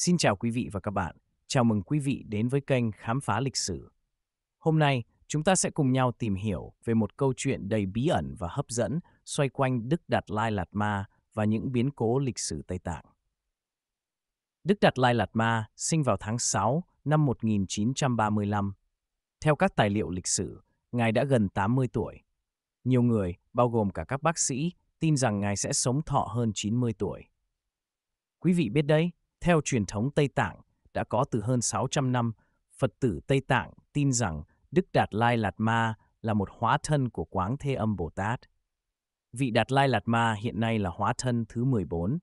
Xin chào quý vị và các bạn. Chào mừng quý vị đến với kênh Khám phá lịch sử. Hôm nay, chúng ta sẽ cùng nhau tìm hiểu về một câu chuyện đầy bí ẩn và hấp dẫn xoay quanh Đức Đạt Lai Lạt Ma và những biến cố lịch sử Tây Tạng. Đức Đạt Lai Lạt Ma sinh vào tháng 6 năm 1935. Theo các tài liệu lịch sử, Ngài đã gần 80 tuổi. Nhiều người, bao gồm cả các bác sĩ, tin rằng Ngài sẽ sống thọ hơn 90 tuổi. Quý vị biết đấy, theo truyền thống Tây Tạng, đã có từ hơn 600 năm, Phật tử Tây Tạng tin rằng Đức Đạt Lai Lạt Ma là một hóa thân của Quán Thế Âm Bồ Tát. Vị Đạt Lai Lạt Ma hiện nay là hóa thân thứ 14.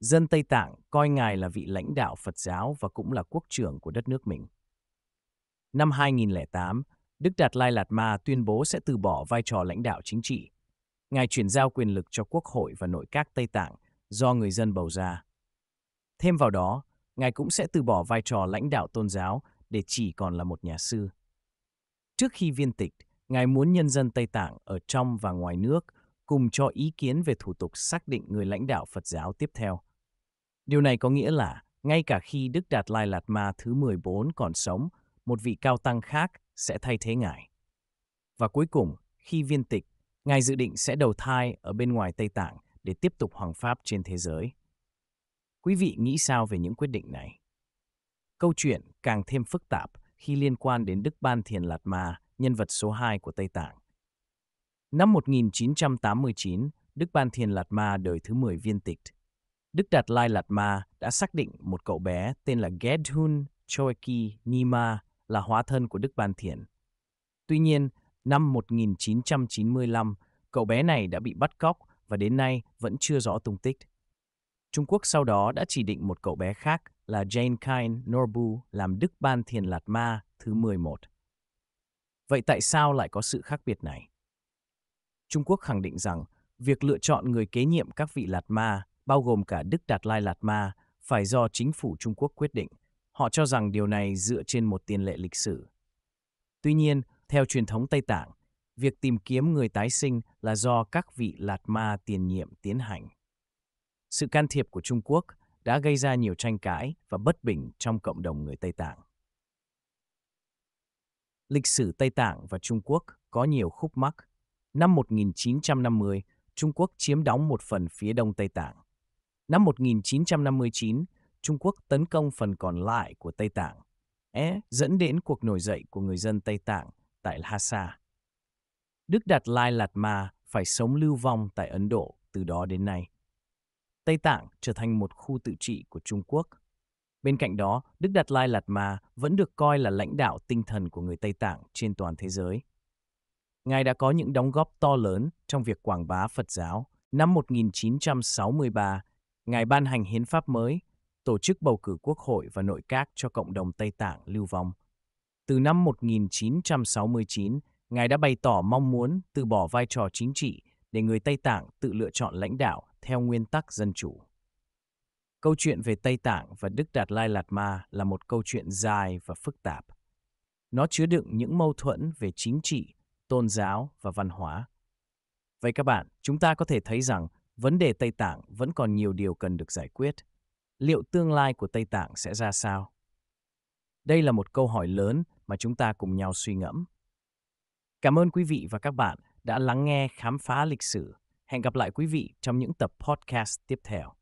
Dân Tây Tạng coi Ngài là vị lãnh đạo Phật giáo và cũng là quốc trưởng của đất nước mình. Năm 2008, Đức Đạt Lai Lạt Ma tuyên bố sẽ từ bỏ vai trò lãnh đạo chính trị. Ngài chuyển giao quyền lực cho Quốc hội và nội các Tây Tạng do người dân bầu ra. Thêm vào đó, Ngài cũng sẽ từ bỏ vai trò lãnh đạo tôn giáo để chỉ còn là một nhà sư. Trước khi viên tịch, Ngài muốn nhân dân Tây Tạng ở trong và ngoài nước cùng cho ý kiến về thủ tục xác định người lãnh đạo Phật giáo tiếp theo. Điều này có nghĩa là, ngay cả khi Đức Đạt Lai Lạt Ma thứ 14 còn sống, một vị cao tăng khác sẽ thay thế Ngài. Và cuối cùng, khi viên tịch, Ngài dự định sẽ đầu thai ở bên ngoài Tây Tạng để tiếp tục hoàng pháp trên thế giới. Quý vị nghĩ sao về những quyết định này? Câu chuyện càng thêm phức tạp khi liên quan đến Đức Ban Thiền Lạt Ma, nhân vật số 2 của Tây Tạng. Năm 1989, Đức Ban Thiền Lạt Ma đời thứ 10 viên tịch. Đức Đạt Lai Lạt Ma đã xác định một cậu bé tên là Gedhun Choeki Nima là hóa thân của Đức Ban Thiền. Tuy nhiên, năm 1995, cậu bé này đã bị bắt cóc và đến nay vẫn chưa rõ tung tích. Trung Quốc sau đó đã chỉ định một cậu bé khác là Jane Kain Norbu làm Đức Ban Thiền Lạt Ma thứ 11. Vậy tại sao lại có sự khác biệt này? Trung Quốc khẳng định rằng việc lựa chọn người kế nhiệm các vị Lạt Ma, bao gồm cả Đức Đạt Lai Lạt Ma, phải do chính phủ Trung Quốc quyết định. Họ cho rằng điều này dựa trên một tiền lệ lịch sử. Tuy nhiên, theo truyền thống Tây Tạng, việc tìm kiếm người tái sinh là do các vị Lạt Ma tiền nhiệm tiến hành. Sự can thiệp của Trung Quốc đã gây ra nhiều tranh cãi và bất bình trong cộng đồng người Tây Tạng. Lịch sử Tây Tạng và Trung Quốc có nhiều khúc mắc. Năm 1950, Trung Quốc chiếm đóng một phần phía đông Tây Tạng. Năm 1959, Trung Quốc tấn công phần còn lại của Tây Tạng, é dẫn đến cuộc nổi dậy của người dân Tây Tạng tại Lhasa. Đức Đạt Lai Lạt Ma phải sống lưu vong tại Ấn Độ từ đó đến nay. Tây Tạng trở thành một khu tự trị của Trung Quốc. Bên cạnh đó, Đức Đạt Lai Lạt Ma vẫn được coi là lãnh đạo tinh thần của người Tây Tạng trên toàn thế giới. Ngài đã có những đóng góp to lớn trong việc quảng bá Phật giáo. Năm 1963, Ngài ban hành hiến pháp mới, tổ chức bầu cử quốc hội và nội các cho cộng đồng Tây Tạng lưu vong. Từ năm 1969, Ngài đã bày tỏ mong muốn từ bỏ vai trò chính trị để người Tây Tạng tự lựa chọn lãnh đạo theo nguyên tắc dân chủ. Câu chuyện về Tây Tạng và Đức Đạt Lai Lạt Ma là một câu chuyện dài và phức tạp. Nó chứa đựng những mâu thuẫn về chính trị, tôn giáo và văn hóa. Vậy các bạn, chúng ta có thể thấy rằng vấn đề Tây Tạng vẫn còn nhiều điều cần được giải quyết. Liệu tương lai của Tây Tạng sẽ ra sao? Đây là một câu hỏi lớn mà chúng ta cùng nhau suy ngẫm. Cảm ơn quý vị và các bạn đã lắng nghe khám phá lịch sử Hẹn gặp lại quý vị trong những tập podcast tiếp theo.